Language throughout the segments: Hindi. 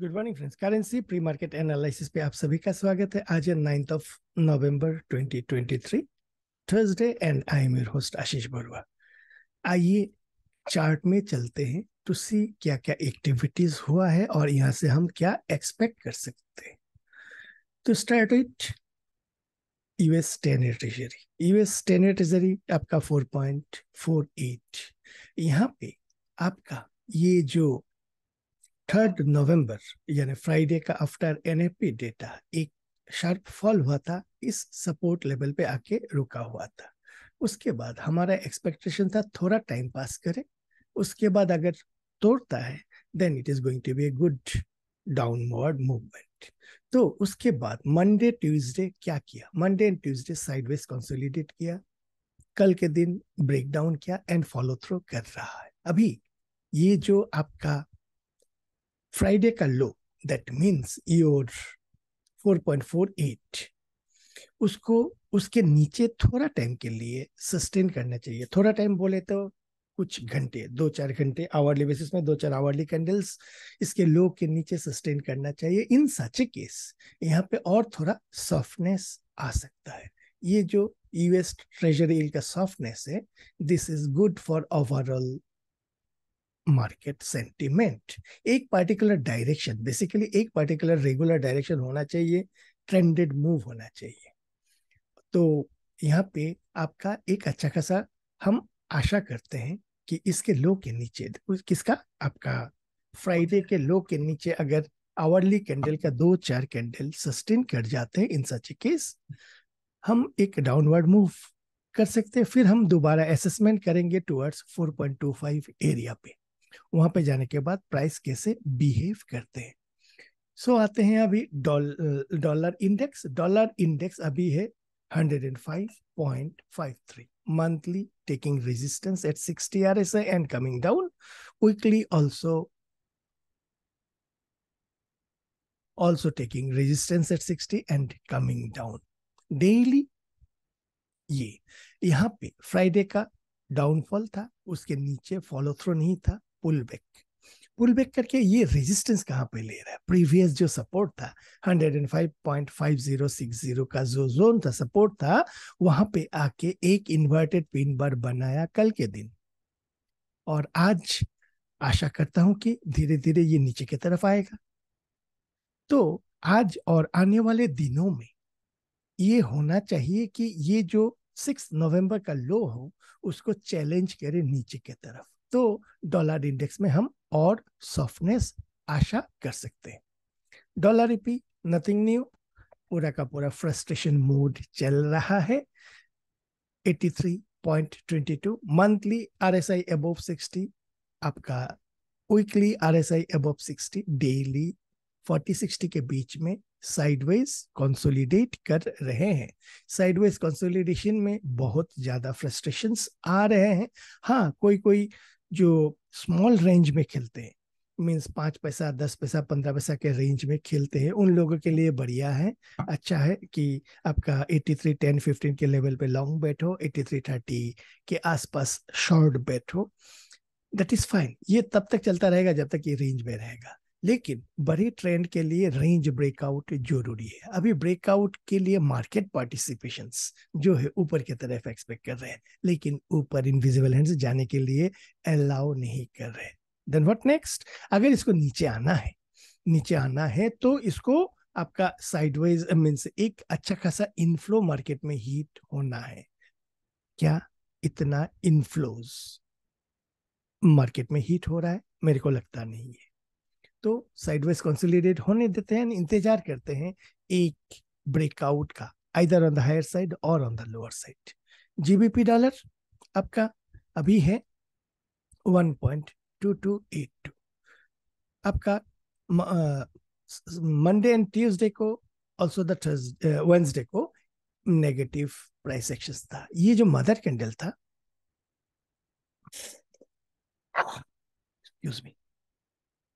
Good morning friends currency pre market analysis पे आप सभी का स्वागत है आज है ninth of November 2023 Thursday and I am your host Ashish Barua आइए चार्ट में चलते हैं टू सी क्या क्या एक्टिविटीज हुआ है और यहाँ से हम क्या एक्सपेक्ट कर सकते हैं तो start with US ten treasury US ten treasury आपका फोर फोर पॉइंट एट यहाँ पे आपका ये जो थर्ड नवंबर यानी फ्राइडे का आफ्टर एनएफपी डेटा एक शार्प फॉल हुआ था इस सपोर्ट लेवल पे आके रुका हुआ था उसके बाद हमारा एक्सपेक्टेशन था थोड़ा टाइम पास करे उसके बाद अगर तोड़ता है then it is going to be a good downward movement तो उसके बाद मंडे ट्यूसडे क्या किया Monday and Tuesday sideways consolidate किया कल के दिन ब्रेकडाउन किया एंड फॉलो थ्रू कर रहा है अभी ये जो आपका Friday का लो दैट मीन्स योर 4.48 उसको उसके नीचे थोड़ा टाइम के लिए सस्टेन करना चाहिए थोड़ा टाइम बोले तो कुछ घंटे दो चार घंटे आवर्ली बेसिस में दो चार आवर्ली कैंडल्स इसके लो के नीचे सस्टेन करना चाहिए इन सच केस यहाँ पे और थोड़ा सॉफ्टनेस आ सकता है ये जो यूएस ट्रेजरी का सॉफ्टनेस है this is good for overall market sentiment एक पार्टिकुलर डायरेक्शन बेसिकली एक पार्टिकुलर रेगुलर डायरेक्शन होना चाहिए ट्रेंडेड मूव होना चाहिए तो यहाँ पे आपका एक अच्छा खासा हम आशा करते हैं कि इसके लो के नीचे किसका आपका फ्राइडे के लो के नीचे अगर आवरली कैंडल का दो चार कैंडल सस्टेन कर जाते हैं इन सच केस हम एक डाउनवर्ड मूव कर सकते हैं फिर हम दोबारा असेसमेंट करेंगे टुवर्ड्स 4.25 एरिया पे वहां पे जाने के बाद प्राइस कैसे बिहेव करते हैं सो so, आते हैं अभी डॉलर इंडेक्स डॉलर इंडेक्स अभी है 105.53 monthly taking resistance at 60 RSA and coming down weekly also also taking resistance at 60 and coming down daily ये यहाँ पे फ्राइडे का डाउनफॉल था उसके नीचे फॉलो थ्रो नहीं था पुल बैक पुल बैक करके ये रेजिस्टेंस कहाँ पे ले रहा है प्रीवियस जो सपोर्ट था 105.5060 का जो जोन था सपोर्ट था वहां पे आके एक इन्वर्टेड पिन बार बनाया कल के दिन और आज आशा करता हूं कि धीरे धीरे ये नीचे की तरफ आएगा तो आज और आने वाले दिनों में ये होना चाहिए कि ये जो सिक्स नवंबर का लो हो उसको चैलेंज करे नीचे की तरफ तो डॉलर इंडेक्स में हम और सॉफ्टनेस आशा कर सकते हैं डॉलर रिपी नथिंग न्यू पूरा का पूरा फ्रस्ट्रेशन मूड चल रहा है 83.22 मंथली आरएसआई अबव 60 आपका वीकली आरएसआई अबव 60 डेली 40 60 के बीच में साइडवेज कंसोलिडेट कर रहे हैं साइडवेज कंसोलिडेशन में बहुत ज्यादा फ्रस्ट्रेशंस आ रहे हैं हाँ कोई कोई जो स्मॉल रेंज में खेलते हैं मीन्स पाँच पैसा दस पैसा पंद्रह पैसा के रेंज में खेलते हैं उन लोगों के लिए बढ़िया है अच्छा है कि आपका एट्टी थ्री टेन फिफ्टीन के लेवल पे लॉन्ग बैट हो एट्टी थ्री थर्टी के आसपास शॉर्ट बैट हो दैट इज फाइन ये तब तक चलता रहेगा जब तक ये रेंज में रहेगा लेकिन बड़े ट्रेंड के लिए रेंज ब्रेकआउट जरूरी है अभी ब्रेकआउट के लिए मार्केट पार्टिसिपेशन जो है ऊपर की तरफ एक्सपेक्ट कर रहे हैं लेकिन ऊपर इनविजिबल हैंड्स जाने के लिए अलाउ नहीं कर रहे देन व्हाट नेक्स्ट अगर इसको नीचे आना है नीचे आना है तो इसको आपका साइडवाइज मीन्स एक अच्छा खासा इनफ्लो मार्केट में हीट होना है क्या इतना इनफ्लोज मार्केट में हीट हो रहा है मेरे को लगता नहीं है तो साइडवाइज कंसोलिडेट होने देते हैं इंतजार करते हैं एक ब्रेकआउट का either on the higher side और on the lower side GBP dollar आपका अभी है 1.2282 आपका मंडे एंड ट्यूसडे को ऑल्सो द वेंसडे को नेगेटिव प्राइस एक्शन था ये जो मदर कैंडल था एक्सक्यूज मी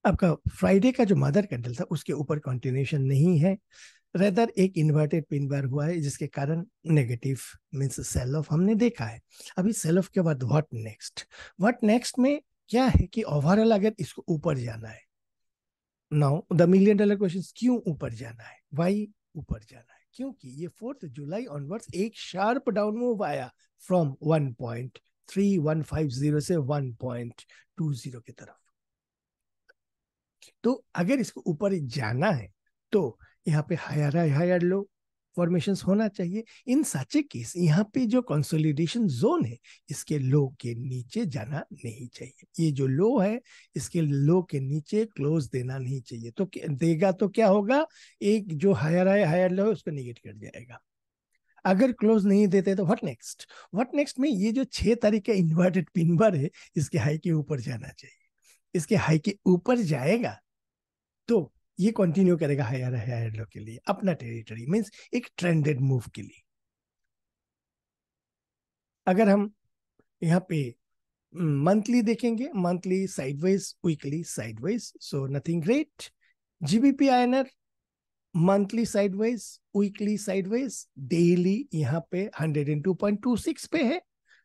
आपका फ्राइडे का जो मदर कैंडल था उसके ऊपर कंटिन्यूशन नहीं है रेदर एक इन्वर्टेड पिन बार हुआ है जिसके कारण नेगेटिव मीन्स सेल ऑफ हमने देखा है अभी सेल ऑफ के बाद व्हाट नेक्स्ट व्हाट नेक्स्ट में क्या है कि ओवरऑल अगर इसको ऊपर जाना है now the million dollar question क्यों ऊपर जाना है वाई ऊपर जाना है क्योंकि ये फोर्थ जुलाई ऑनवर्ड्स एक शार्प डाउन मूव आया फ्रॉम जीरो से जीरो की तरफ तो अगर इसको ऊपर जाना है तो यहाँ पे higher high higher low formation होना चाहिए इन सच केस यहाँ पे जो कंसोलिडेशन जोन है इसके लो के नीचे जाना नहीं चाहिए ये जो लो है इसके लो के नीचे क्लोज देना नहीं चाहिए तो देगा तो क्या होगा एक जो हायर हाई हायर लो है उसको निगेट कर जाएगा अगर क्लोज नहीं देते तो व्हाट नेक्स्ट व्हाट नेक्स्ट में ये जो छह तारीख का इन्वर्टेड पिनवर है इसके हाई के ऊपर जाना चाहिए इसके हाई के ऊपर जाएगा तो ये कंटिन्यू करेगा हायर हायर लो के लिए अपना टेरिटरी मीन्स एक ट्रेंडेड मूव के लिए अगर हम यहाँ पे मंथली देखेंगे monthly sideways weekly sideways so nothing great GBP आई monthly sideways weekly sideways daily यहाँ पे 102.26 पे है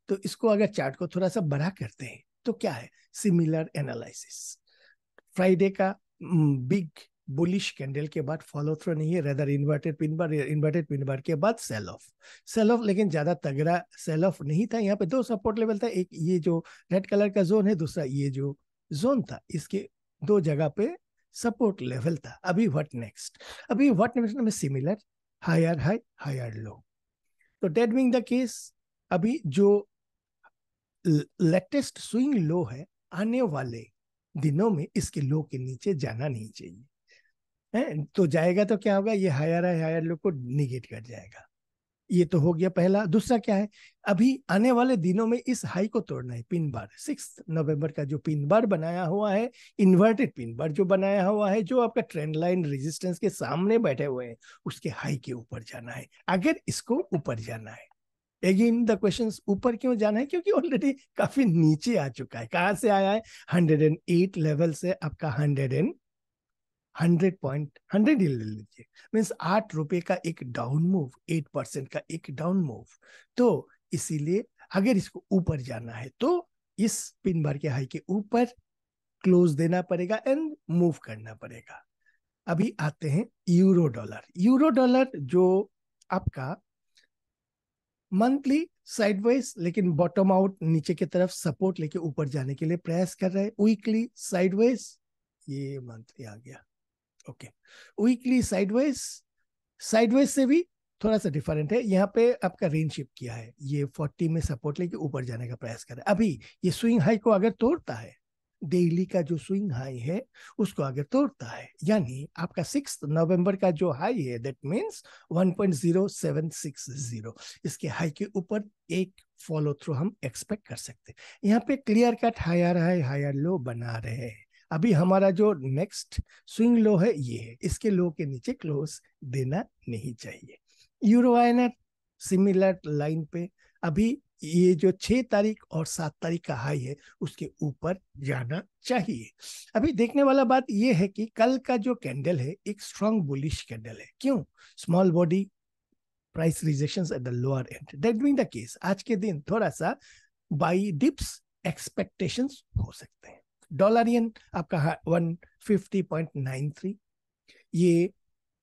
तो इसको अगर चार्ट को थोड़ा सा बड़ा करते हैं तो क्या है सिमिलर एनालिसिस फ्राइडे का बिग बुलिश कैंडल के बाद फॉलो थ्रो नहीं है rather inverted pin bar inverted pin bar के बाद सेल ऑफ सेल ऑफ लेकिन ज्यादा तगड़ा सेल ऑफ नहीं था यहाँ पे दो सपोर्ट लेवल था एक ये जो रेड कलर का जोन है दूसरा ये जो जोन था इसके दो जगह पे सपोर्ट लेवल था अभी व्हाट नेक्स्ट अभी व्हाट नेक्स्ट में similar higher high higher low तो डेड विंग द केस अभी जो लेटेस्ट स्विंग लो है आने वाले दिनों में इसके लो के नीचे जाना नहीं चाहिए है तो जाएगा तो क्या होगा ये हायर है हायर लो को निगेट कर जाएगा ये तो हो गया पहला दूसरा क्या है अभी आने वाले दिनों में इस हाई को तोड़ना है पिन बार सिक्स नवंबर का जो पिन बार बनाया हुआ है इन्वर्टेड पिन बार जो बनाया हुआ है जो आपका ट्रेंड लाइन रेजिस्टेंस के सामने बैठे हुए हैं उसके हाई के ऊपर जाना है अगर इसको ऊपर जाना है अगेन द क्वेश्चन ऊपर क्यों जाना है क्योंकि ऑलरेडी काफी नीचे आ चुका है कहाँ से आया है हंड्रेड एंड एट लेवल से आपका hundred and hundred point hundred ही ले लीजिए मीन्स आठ रुपए का एक डाउन मूव एट परसेंट का एक डाउन मूव तो इसीलिए अगर इसको ऊपर जाना है तो इस पिन भर के हाई के ऊपर क्लोज देना पड़ेगा एंड मूव करना पड़ेगा अभी आते हैं यूरो डॉलर यूरो डॉलर जो आपका मंथली साइडवाइज लेकिन बॉटम आउट नीचे की तरफ सपोर्ट लेके ऊपर जाने के लिए प्रयास कर रहे हैं वीकली साइडवाइज ये मंथली आ गया ओके वीकली साइडवाइज साइडवाइज से भी थोड़ा सा डिफरेंट है यहाँ पे आपका रेंज शिफ्ट किया है ये फोर्टी में सपोर्ट लेके ऊपर जाने का प्रयास कर रहा है अभी ये स्विंग हाई को अगर तोड़ता है डेली का जो स्विंग हाई है उसको आगे तोड़ता है यानी आपका सिक्स नवंबर का जो हाई है दैट मीन्स 1.0760 इसके हाई के ऊपर एक फॉलो थ्रू हम एक्सपेक्ट कर सकते हैं यहाँ पे clear cut higher high higher low बना रहे हैं अभी हमारा जो नेक्स्ट स्विंग लो है ये है इसके लो के नीचे क्लोज देना नहीं चाहिए यूरो सिमिलर लाइन पे अभी ये जो छह तारीख और सात तारीख का हाई है उसके ऊपर जाना चाहिए अभी देखने वाला बात ये है कि कल का जो कैंडल है एक स्ट्रॉन्ग बुलिश कैंडल है क्यों small body price rejection at the lower end that being the case आज के दिन थोड़ा सा बाई डिप्स एक्सपेक्टेशन हो सकते हैं डॉलर यन आपका one fifty point nine three ये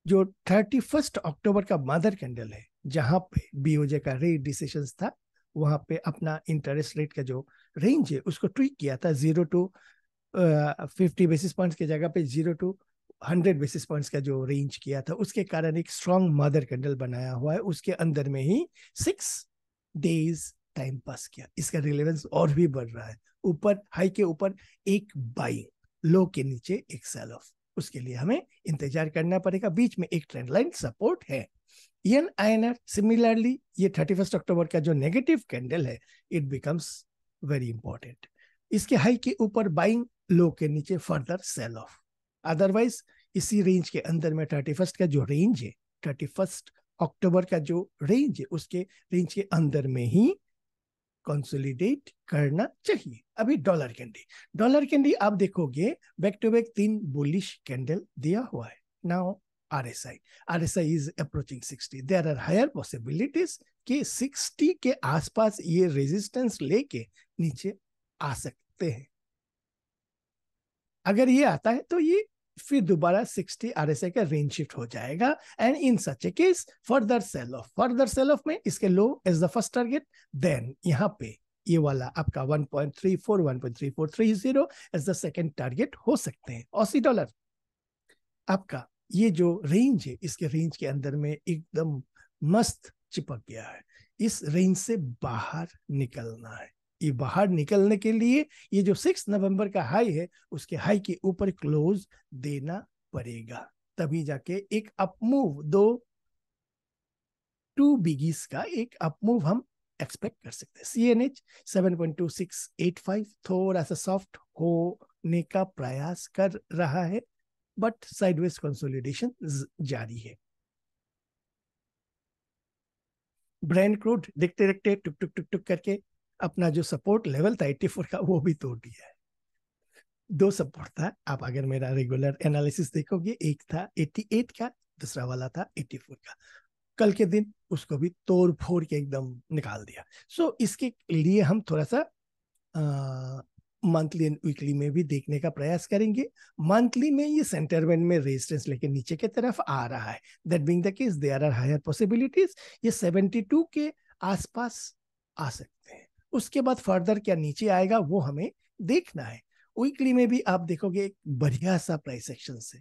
जो थर्टी फर्स्ट अक्टूबर का मदर कैंडल है जहां पे बीओजे का रेट डिसीशन था वहाँ पे अपना इंटरेस्ट रेट का जो रेंज है उसको ट्विक किया था zero to fifty basis points की जगह पे zero to hundred basis points का जो रेंज किया था उसके कारण एक स्ट्रॉन्ग मदर कैंडल बनाया हुआ है उसके अंदर में ही सिक्स डेज टाइम पास किया इसका रिलेवेंस और भी बढ़ रहा है ऊपर हाई के ऊपर एक बाइंग लो के नीचे एक सेल ऑफ उसके लिए हमें इंतजार करना पड़ेगा बीच में एक ट्रेंड लाइन सपोर्ट है N I N F similarly ये थर्टी फर्स्ट अक्टूबर का जो नेगेटिव कैंडल है इट बिकम्स वेरी इंपॉर्टेंट इसके हाई के ऊपर बाइंग लो के नीचे फर्दर सेल ऑफ अदरवाइज इसी रेंज के अंदर में थर्टी फर्स्ट का जो रेंज है थर्टी फर्स्ट अक्टूबर का जो रेंज है उसके रेंज के अंदर में ही कंसोलिडेट करना चाहिए अभी डॉलर कैंडी डॉलर कैंडी आप देखोगे बैक टू बैक तीन बुलिश कैंडल दिया हुआ है now RSI. RSI is approaching 60. There are higher possibilities कि 60 के आसपास ये रेजिस्टेंस लेके नीचे आ सकते हैं अगर ये आता है तो ये फिर दोबारा 60 RSI का रेंज शिफ्ट हो जाएगा and in such a case further sell off further sell off में इसके low is the first target then यहाँ पे ये वाला आपका 1.34 1.3430 इज द सेकंड टारगेट हो सकते हैं ऑसी डॉलर आपका ये जो रेंज है इसके रेंज के अंदर में एकदम मस्त चिपक गया है इस रेंज से बाहर निकलना है ये बाहर निकलने के लिए ये जो सिक्स नवंबर का हाई है उसके हाई के ऊपर क्लोज देना पड़ेगा तभी जाके एक अपमूव दो टू बिगीज का एक अपमूव हम एक्सपेक्ट कर सकते हैं C N H seven point two six eight five थोड़ा सा सॉफ्ट होने का प्रयास कर रहा है बट साइडवेज कंसोलिडेशन जारी है ब्रांड क्रूड देखते देखते टुक टुक टुक टुक करके अपना जो सपोर्ट लेवल था एट्टी फोर का वो भी तोड़ दिया है दो सपोर्ट था आप अगर मेरा रेगुलर एनालिसिस देखोगे एक था 88 का दूसरा वाला था 84 का कल के दिन उसको भी तोड़ फोड़ के एकदम निकाल दिया सो so, इसके लिए हम थोड़ा सा मंथली एंड वीकली में भी देखने का प्रयास करेंगे मंथली में ये सेंटर बैंड में रेजिस्टेंस लेके नीचे की तरफ आ रहा है that being the case there are higher possibilities ये 72 के आसपास आ सकते हैं उसके बाद फर्दर क्या नीचे आएगा वो हमें देखना है वीकली में भी आप देखोगे एक बढ़िया सा प्राइस एक्शन से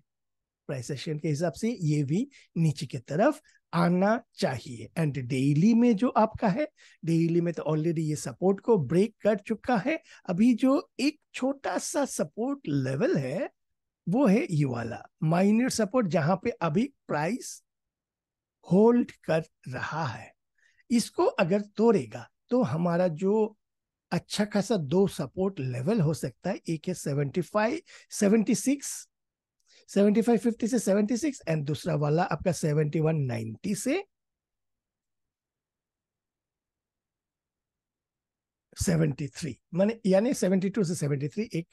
प्राइस एक्शन के हिसाब से ये भी नीचे की तरफ आना चाहिए एंड डेली में जो आपका है डेली में तो ऑलरेडी ये सपोर्ट को ब्रेक कर चुका है अभी जो एक छोटा सा सपोर्ट लेवल है वो है ये वाला माइनर सपोर्ट जहां पे अभी प्राइस होल्ड कर रहा है इसको अगर तोड़ेगा तो हमारा जो अच्छा खासा दो सपोर्ट लेवल हो सकता है एक है seventy five seventy six seventy से 76 एंड दूसरा वाला आपका सेवेंटी वन से 73 माने यानी 72 से 73 एक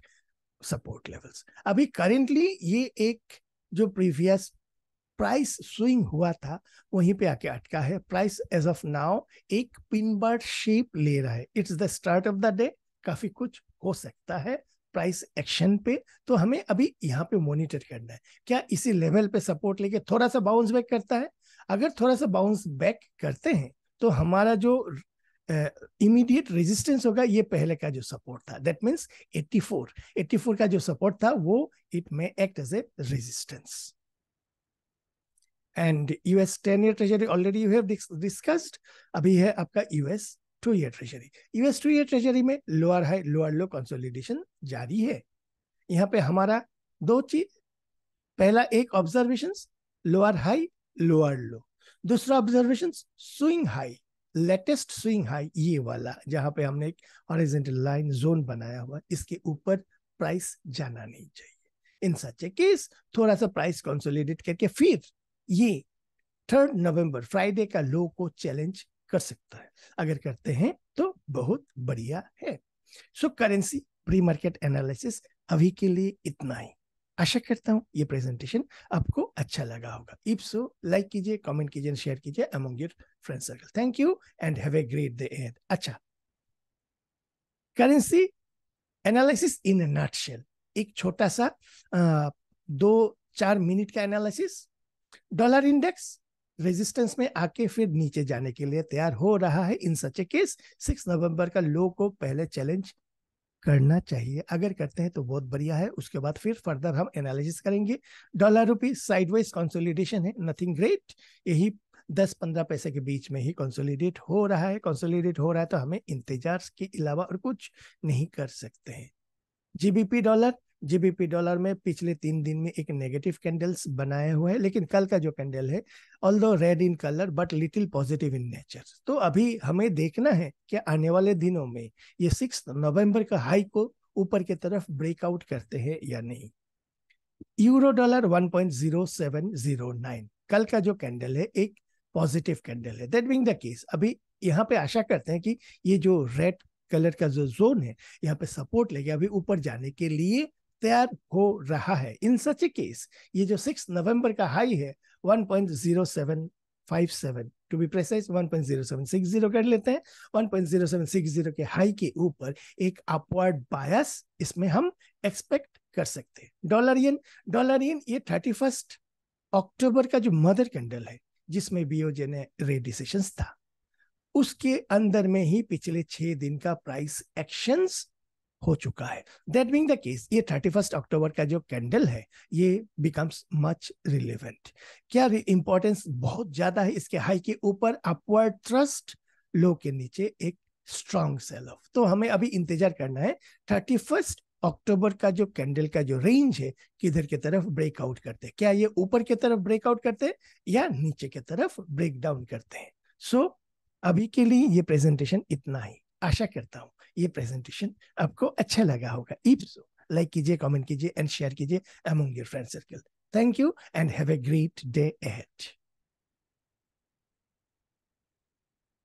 सपोर्ट लेवल्स अभी करेंटली ये एक जो प्रीवियस प्राइस स्विंग हुआ था वहीं पे आके अटका है प्राइस एज ऑफ नाउ एक पिनबर्ड शेप ले रहा है it's the start of the day काफी कुछ हो सकता है प्राइस एक्शन पे तो हमें अभी यहाँ पे मॉनिटर करना है क्या इसी लेवल पे सपोर्ट लेके थोड़ा सा बाउंस बैक करता है अगर थोड़ा सा बाउंस बैक करते हैं तो हमारा जो इमीडिएट रेजिस्टेंस होगा ये पहले का जो सपोर्ट था दैट मीन्स 84 84 का जो सपोर्ट था वो it may act as a resistance and US ten year treasury already you have discussed अभी है आपका US two year treasury US two year treasury में lower high lower low consolidation जारी है यहाँ पे हमारा दो चीज पहला एक observation lower high lower low दूसरा observation swing high latest swing high ये वाला जहां पे हमने एक ऑरिजेंटल लाइन जोन बनाया हुआ इसके ऊपर प्राइस जाना नहीं चाहिए इन सच ए केस थोड़ा सा प्राइस कंसोलिडेट करके फिर ये थर्ड नवंबर फ्राइडे का लो को चैलेंज कर सकता है अगर करते हैं तो बहुत बढ़िया है so currency pre market analysis अभी के लिए इतना ही आशा करता हूँ ये प्रेजेंटेशन आपको अच्छा लगा होगा इफ सो लाइक कीजिए कमेंट कीजिए शेयर कीजिए among your friend circle thank you and have a great day ahead अच्छा करेंसी एनालिसिस इन नटशेल एक छोटा सा आ, दो चार मिनट का एनालिसिस डॉलर इंडेक्स रेजिस्टेंस में आके फिर नीचे जाने के लिए तैयार हो रहा है इन सच ए केस सिक्स नवंबर का लो को पहले चैलेंज करना चाहिए अगर करते हैं तो बहुत बढ़िया है उसके बाद फिर फर्दर हम एनालिसिस करेंगे डॉलर रुपी साइडवाइज कंसोलिडेशन है नथिंग ग्रेट यही दस पंद्रह पैसे के बीच में ही कंसोलिडेट हो रहा है कंसोलिडेट हो रहा है तो हमें इंतजार के अलावा और कुछ नहीं कर सकते हैं जीबीपी डॉलर जीबीपी डॉलर में पिछले तीन दिन में एक नेगेटिव कैंडल्स बनाए हुए हैं लेकिन कल का जो कैंडल है although red in colour but little positive in nature तो अभी हमें देखना है कि आने वाले दिनों में ये सिक्स नवंबर का हाई को ऊपर की तरफ ब्रेकआउट करते हैं या नहीं यूरो डॉलर 1.0709 कल का जो कैंडल है एक पॉजिटिव कैंडल है दैट बीइंग द केस अभी यहाँ पे आशा करते हैं कि ये जो रेड कलर का जो जोन है यहाँ पे सपोर्ट लेगा अभी ऊपर जाने के लिए तैयार हो रहा है इन सच केस ये जो सिक्स नवंबर का हाई है 1.0757 टू बी प्रेसाइज 1.0760 कर लेते हैं 1.0760 के हाई के ऊपर एक अपवर्ड बायस इसमें हम एक्सपेक्ट कर सकते हैं डॉलर इन डॉलर इन ये थर्टी फर्स्ट अक्टूबर का जो मदर कैंडल है जिसमें बीओजे ने रेड डिसीशन था उसके अंदर में ही पिछले छह दिन का प्राइस एक्शंस हो चुका है दैट बींग द केस ये थर्टी फर्स्ट अक्टूबर का जो कैंडल है ये बिकम्स मच रिलेवेंट क्या इंपॉर्टेंस बहुत ज्यादा है इसके हाई के ऊपर अपवर्ड ट्रस्ट लो के नीचे एक स्ट्रॉन्ग सेल ऑफ तो हमें अभी इंतजार करना है थर्टी फर्स्ट अक्टूबर का जो कैंडल का जो रेंज है किधर की तरफ ब्रेकआउट करते हैं क्या ये ऊपर की तरफ ब्रेकआउट करते हैं या नीचे की तरफ ब्रेक डाउन करते हैं सो so, अभी के लिए ये प्रेजेंटेशन इतना ही आशा करता हूँ ये प्रेजेंटेशन आपको अच्छा लगा होगा इफ सो लाइक कीजिए कमेंट कीजिए एंड शेयर कीजिए among your friend circle thank you and have a great day ahead